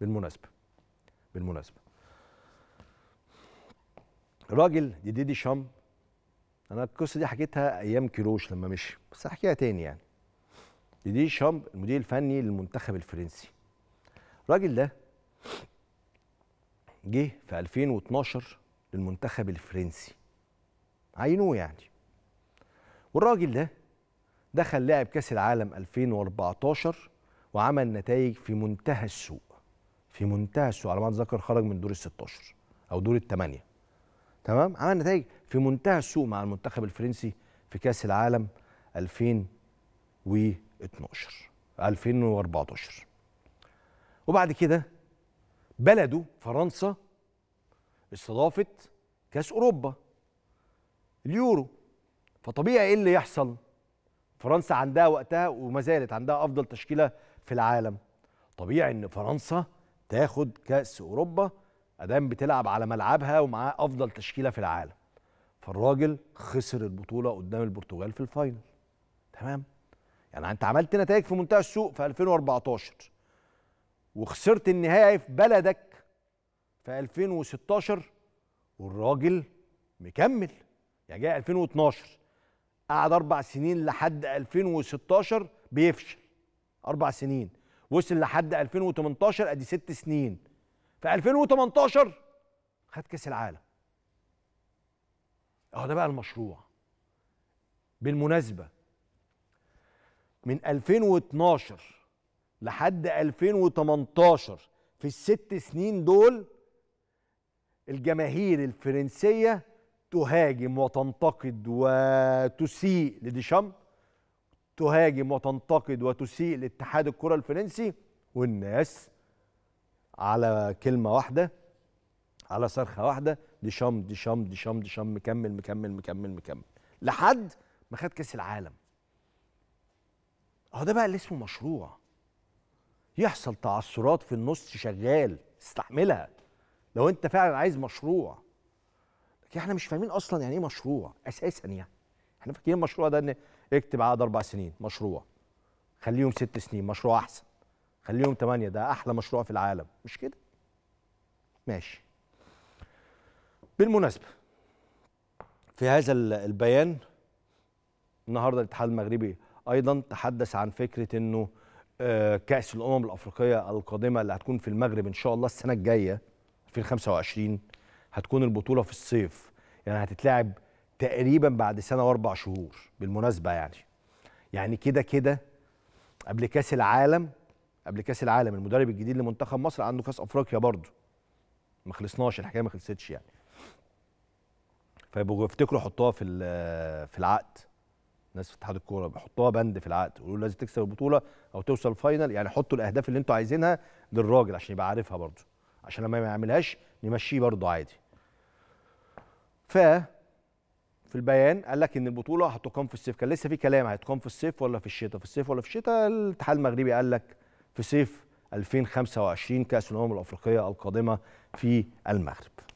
بالمناسبه بالمناسبه راجل يديدي شام انا القصه دي حكيتها ايام كيروش لما مشي بس هحكيها تاني يعني ديدي شام المدير الفني للمنتخب الفرنسي الراجل ده جه في 2012 للمنتخب الفرنسي عينوه يعني والراجل ده دخل لاعب كاس العالم 2014 وعمل نتائج في منتهى السوء في منتهى السوء على ما اتذكر خرج من دور ال 16 او دور الثمانيه تمام عمل نتائج في منتهى السوء مع المنتخب الفرنسي في كاس العالم 2012 2014 وبعد كده بلده فرنسا استضافت كاس اوروبا اليورو فطبيعي ايه اللي يحصل فرنسا عندها وقتها وما زالت عندها افضل تشكيله في العالم طبيعي ان فرنسا تاخد كاس اوروبا ادام بتلعب على ملعبها ومعاه افضل تشكيله في العالم فالراجل خسر البطوله قدام البرتغال في الفاينل تمام يعني انت عملت نتائج في منتهى السوق في 2014 وخسرت النهائي في بلدك في 2016 والراجل مكمل يعني جاي 2012 قعد اربع سنين لحد 2016 بيفشل اربع سنين وصل لحد 2018 ادي ست سنين في 2018 خد كاس العالم اهو ده بقى المشروع بالمناسبه من 2012 لحد 2018 في الست سنين دول الجماهير الفرنسيه تهاجم وتنتقد وتسيء لديشام تهاجم وتنتقد وتسيء لاتحاد الكره الفرنسي والناس على كلمه واحده على صرخه واحده ديشام ديشام ديشام ديشام مكمل مكمل مكمل مكمل لحد ما خد كاس العالم هو ده بقى اللي اسمه مشروع يحصل تعثرات في النص شغال استحملها لو انت فعلا عايز مشروع لكن احنا مش فاهمين اصلا يعني ايه مشروع اساسا يعني احنا فاكرين المشروع ده ان اكتب عقد اربع سنين مشروع خليهم ست سنين مشروع احسن خليهم ثمانيه ده احلى مشروع في العالم مش كده ماشي بالمناسبه في هذا البيان النهارده الاتحاد المغربي ايضا تحدث عن فكره انه آه، كاس الامم الافريقيه القادمه اللي هتكون في المغرب ان شاء الله السنه الجايه 2025 هتكون البطوله في الصيف يعني هتتلعب تقريبا بعد سنه واربع شهور بالمناسبه يعني يعني كده كده قبل كاس العالم قبل كاس العالم المدرب الجديد لمنتخب مصر عنده كاس افريقيا برضه ما خلصناش الحكايه ما خلصتش يعني فيبقوا يفتكروا يحطوها في في العقد ناس في اتحاد الكوره بيحطوها بند في العقد يقولوا لازم تكسب البطوله او توصل فاينل يعني حطوا الاهداف اللي انتوا عايزينها للراجل عشان يبقى عارفها برضه عشان لما ما يعملهاش نمشيه برضه عادي ف في البيان قال لك ان البطوله هتقام في الصيف كان لسه في كلام هتقام في الصيف ولا في الشتاء في الصيف ولا في الشتاء الاتحاد المغربي قال لك في صيف 2025 كاس الامم الافريقيه القادمه في المغرب